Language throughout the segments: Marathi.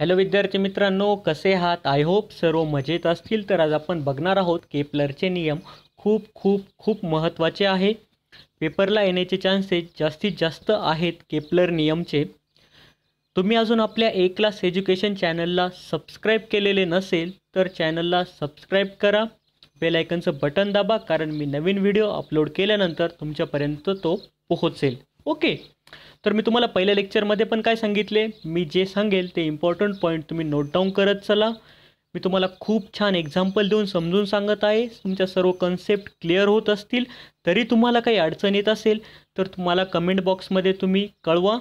हॅलो विद्यार्थी मित्रांनो कसे आहात आय होप सर्व मजेत असतील तर आज आपण बघणार आहोत केपलरचे नियम खूप खूप खूप महत्त्वाचे आहे पेपरला येण्याचे चान्सेस जास्तीत जास्त आहेत केपलर नियमचे तुम्ही अजून आपल्या ए क्लास एज्युकेशन चॅनलला सबस्क्राईब केलेले नसेल तर चॅनलला सबस्क्राईब करा बेलायकनचं बटन दाबा कारण मी नवीन व्हिडिओ अपलोड केल्यानंतर तुमच्यापर्यंत तो पोहोचेल ओके तर मी तुम्हाला पहिल्या लेक्चरमध्ये पण काय सांगितले मी जे सांगेल ते इम्पॉर्टंट पॉईंट तुम्ही नोट डाऊन करत चला मी तुम्हाला खूप छान एक्झाम्पल देऊन समजून सांगत आहे तुमच्या सर्व कन्सेप्ट क्लिअर होत असतील तरी तुम्हाला काही अडचण येत असेल तर तुम्हाला कमेंट बॉक्समध्ये तुम्ही कळवा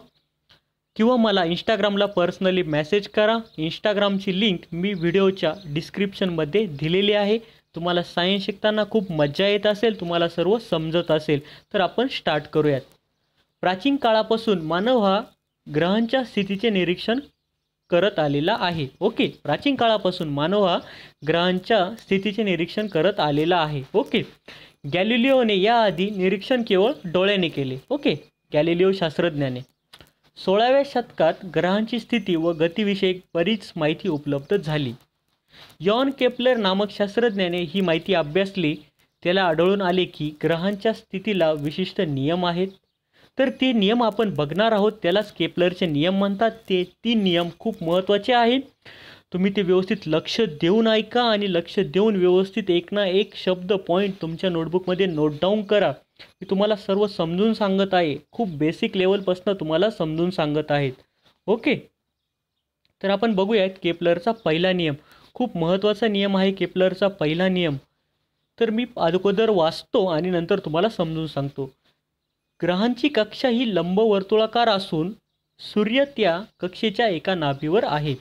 किंवा मला इंस्टाग्रामला पर्सनली मेसेज करा इंस्टाग्रामची लिंक मी व्हिडिओच्या डिस्क्रिप्शनमध्ये दिलेली आहे तुम्हाला सायन्स शिकताना खूप मजा येत असेल तुम्हाला सर्व समजत असेल तर आपण स्टार्ट करूयात प्राचीन काळापासून मानव हा ग्रहांच्या स्थितीचे निरीक्षण करत आलेला आहे ओके प्राचीन काळापासून मानव हा ग्रहांच्या स्थितीचे निरीक्षण करत आलेला आहे ओके गॅलिलिओने याआधी निरीक्षण केवळ डोळ्याने केले ओके गॅलिलिओ शास्त्रज्ञाने सोळाव्या शतकात ग्रहांची स्थिती व गतीविषयक बरीच माहिती उपलब्ध झाली यॉन केपलर नामक शास्त्रज्ञाने ही माहिती अभ्यासली त्याला आढळून आले की ग्रहांच्या स्थितीला विशिष्ट नियम आहेत तर ते नियम आपण बघणार आहोत त्यालाच केपलरचे नियम म्हणतात ते तीन नियम खूप महत्त्वाचे आहेत तुम्ही ते व्यवस्थित लक्ष देऊन ऐका आणि लक्ष देऊन व्यवस्थित एक ना एक शब्द पॉईंट तुमच्या नोटबुकमध्ये नोट डाऊन करा मी तुम्हाला सर्व समजून सांगत आहे खूप बेसिक लेवलपासून तुम्हाला समजून सांगत आहेत ओके तर आपण बघूयात केपलरचा पहिला नियम खूप महत्त्वाचा नियम आहे केपलरचा पहिला नियम तर मी अगोदर वाचतो आणि नंतर तुम्हाला समजून सांगतो ग्रहांची कक्षा ही लंबवर्तुळाकार असून सूर्य त्या कक्षेच्या एका नाभीवर आहे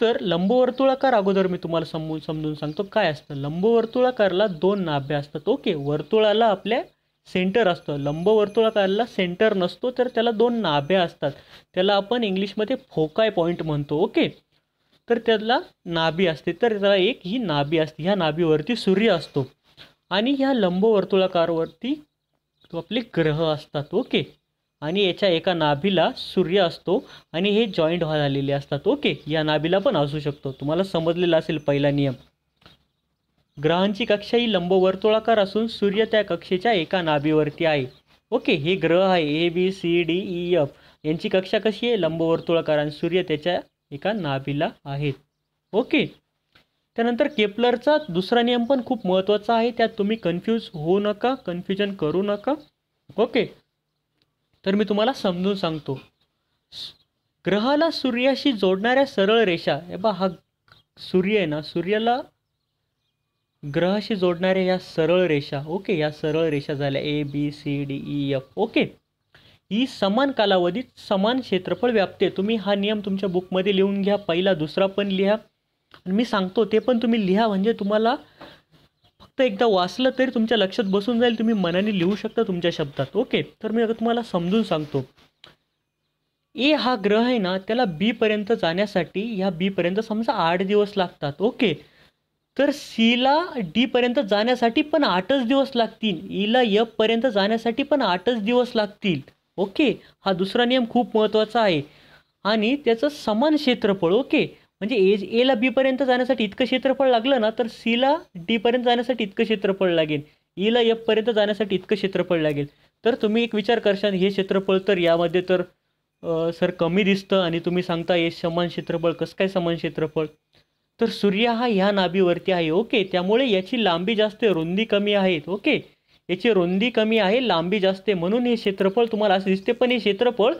तर लंबवर्तुळाकार अगोदर मी तुम्हाला समजून समजून सांगतो काय असतं लंबवर्तुळाकारला दोन नाभ्या असतात ओके वर्तुळाला आपल्या सेंटर असतं लंबवर्तुळाकारला सेंटर नसतो तर त्याला दोन नाभ्या असतात त्याला आपण इंग्लिशमध्ये फोकाय पॉईंट म्हणतो ओके तर त्याला नाभी असते तर त्याला एक ही नाभी असते ह्या नाभीवरती सूर्य असतो आणि ह्या लंबवर्तुळाकारवरती तो आपले ग्रह असतात ओके आणि याच्या एका नाभीला सूर्य असतो आणि हे जॉईंट झालेले असतात ओके या नाभीला पण असू शकतो तुम्हाला समजलेला असेल पहिला नियम ग्रहांची कक्षा ही लंबवर्तुळाकार असून सूर्य त्या कक्षेच्या एका नाभीवरती आहे ओके हे ग्रह आहे A B C D E F यांची कक्षा कशी आहे लंबवर्तुळाकार आणि सूर्य त्याच्या एका नाभीला आहेत ओके त्यानंतर केपलरचा दुसरा नियम पण खूप महत्त्वाचा आहे त्यात तुम्ही कन्फ्यूज होऊ नका कन्फ्युजन करू नका ओके तर मी तुम्हाला समजून सांगतो ग्रहाला सूर्याशी जोडणाऱ्या सरळ रेषा हे बा हा सूर्य आहे ना सूर्याला ग्रहाशी जोडणाऱ्या या सरळ रेषा ओके या सरळ रेषा झाल्या A B C D E F okay ही समान कालावधीत समान क्षेत्रफळ व्यापते तुम्ही हा नियम तुमच्या बुकमध्ये लिहून घ्या पहिला दुसरा पण लिहा मी सांगतो ते पण तुम्ही लिहा म्हणजे तुम्हाला फक्त एकदा वाचलं तरी तुमच्या लक्षात बसून जाईल तुम्ही मनाने लिहू शकता तुमच्या शब्दात ओके तर मी तुम्हाला समजून सांगतो ए हा ग्रह आहे ना त्याला बीपर्यंत जाण्यासाठी ह्या बीपर्यंत समजा आठ दिवस लागतात ओके तर सीला डीपर्यंत जाण्यासाठी पण आठच दिवस लागतील ईला e यपर्यंत जाण्यासाठी पण आठच दिवस लागतील ओके हा दुसरा नियम खूप महत्त्वाचा आहे आणि त्याचं समान क्षेत्रफळ ओके म्हणजे एज एला बीपर्यंत जाण्यासाठी इतकं क्षेत्रफळ लागलं ना तर सीला डीपर्यंत जाण्यासाठी इतकं क्षेत्रफळ लागेल ईला e एफपर्यंत जाण्यासाठी इतकं क्षेत्रफळ लागेल तर तुम्ही एक विचार करशाल हे क्षेत्रफळ तर यामध्ये तर सर कमी दिसतं आणि तुम्ही सांगता हे समान क्षेत्रफळ कसं काय समान क्षेत्रफळ तर सूर्य हा ह्या नाभीवरती आहे ओके त्यामुळे याची लांबी जास्त रुंदी कमी आहेत ओके याची रुंदी कमी आहे लांबी जास्त म्हणून हे क्षेत्रफळ तुम्हाला असं दिसते पण हे क्षेत्रफळ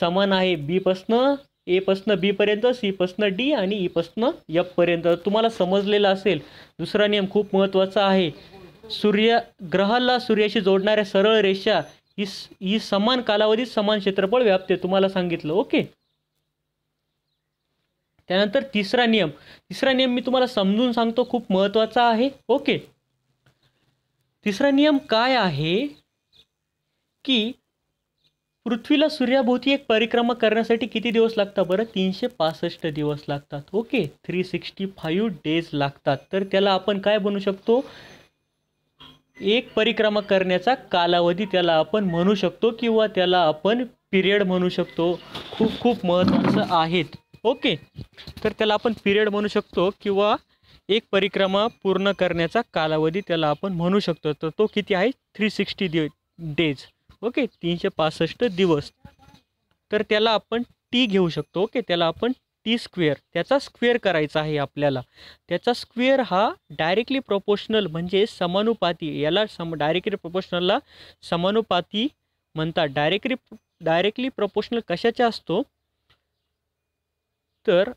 समान आहे बीपासनं एपासनं सी सीपासनं डी आणि एफ पर्यंत तुम्हाला समजलेलं असेल दुसरा नियम खूप महत्त्वाचा आहे सूर्य ग्रहाला सूर्याशी जोडणाऱ्या सरळ रेषा ही ही समान कालावधीत समान क्षेत्रफळ व्यापते तुम्हाला सांगितलं ओके त्यानंतर तिसरा नियम तिसरा नियम मी तुम्हाला समजून सांगतो खूप महत्त्वाचा आहे ओके तिसरा नियम काय आहे की पृथ्वीला सूर्याभोवती एक परिक्रमा करण्यासाठी किती दिवस लागतात बरं तीनशे पासष्ट दिवस लागतात okay three sixty five days लागतात तर त्याला आपण काय म्हणू शकतो एक परिक्रमा करण्याचा कालावधी त्याला आपण म्हणू शकतो किंवा त्याला आपण पिरियड म्हणू शकतो खूप खूप महत्त्वाचं आहेत ओके तर त्याला आपण पिरियड म्हणू शकतो किंवा एक परिक्रमा पूर्ण करण्याचा कालावधी त्याला आपण म्हणू शकतो तर तो किती आहे three sixty day days okay तीनशे पासष्ट दिवस तर त्याला आपण टी घेऊ शकतो ओके त्याला आपण टी स्क्वेअर त्याचा स्क्वेअर करायचा आहे आपल्याला त्याचा स्क्वेअर हा डायरेक्टली प्रोपोशनल म्हणजे समानुपाती याला सम डायरेक्टली प्रोपोशनलला समानुपाती म्हणतात डायरेक्टली डायरेक्टली प्रोपोशनल कशाचा असतो तर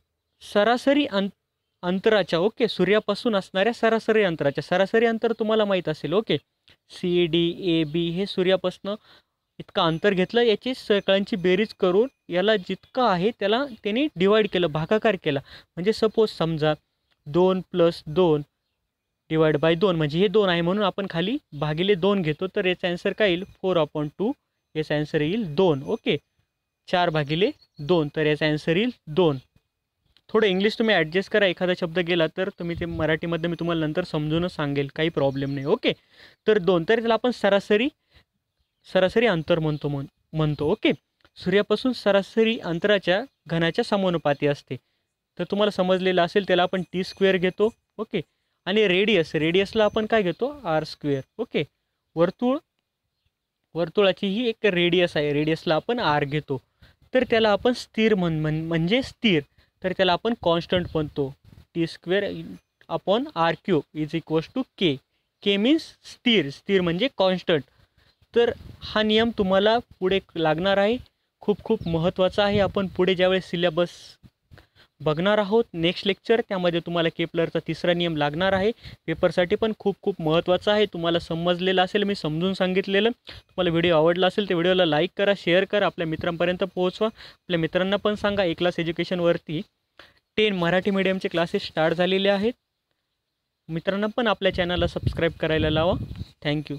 सरासरी अंत अंतराच्या ओके सूर्यापासून असणाऱ्या सरासरी अंतराच्या सरासरी अंतर तुम्हाला माहीत असेल okay C D A B हे सूर्यापासनं इतकं अंतर घेतलं याची सकाळची बेरीज करून याला जितकं आहे त्याला त्याने डिवाईड केलं भागाकार केला म्हणजे सपोज समजा दोन प्लस दोन डिवाइड बाय दोन म्हणजे हे दोन आहे म्हणून आपण खाली भागिले दोन घेतो तर याचा ॲन्सर काय येईल फोर अपॉन टू याचा ॲन्सर येईल दोन ओके चार भागिले दोन तर याचा ॲन्सर येईल दोन थोडं इंग्लिश तुम्ही ॲडजस्ट करा एखादा शब्द गेला तर तुम्ही ते मराठीमध्ये मी तुम्हाला नंतर समजूनच सांगेल काही प्रॉब्लेम नाही ओके तर दोन तरी त्याला आपण सरासरी सरासरी अंतर म्हणतो म्हण म्हणतो ओके सूर्यापासून सरासरी अंतराच्या घनाच्या समानुपाती असते तर तुम्हाला समजलेलं असेल त्याला आपण टी स्क्वेअर घेतो ओके आणि रेडियस रेडियसला आपण काय घेतो आर स्क्वेअर ओके वर्तुळ वर्तुळाची ही एक रेडियस आहे रेडियसला आपण आर घेतो तर त्याला आपण स्थिर म्हण म्हणजे स्थिर तर त्याला आपण कॉन्स्टंट म्हणतो T square upon R cube is equals to K K means स्थिर स्थिर म्हणजे कॉन्स्टंट तर हा नियम तुम्हाला पुढे लागणार आहे खूप खूप महत्त्वाचा आहे आपण पुढे ज्यावेळेस सिलेबस बघणार आहोत नेक्स्ट लेक्चर त्यामध्ये तुम्हाला केपलरचा तिसरा नियम लागणार आहे पेपरसाठी पण खूप खूप महत्त्वाचा आहे तुम्हाला समजलेलं असेल मी समजून सांगितलेलं तुम्हाला व्हिडिओ आवडला असेल तर व्हिडिओला लाईक करा शेअर करा आपल्या मित्रांपर्यंत पोहोचवा आपल्या मित्रांना पण सांगा एक क्लास एज्युकेशनवरती टेन मराठी मीडियमचे क्लासेस स्टार्ट झालेले आहेत मित्रांना पण आपल्या चॅनलला सबस्क्राईब करायला लावा थँक्यू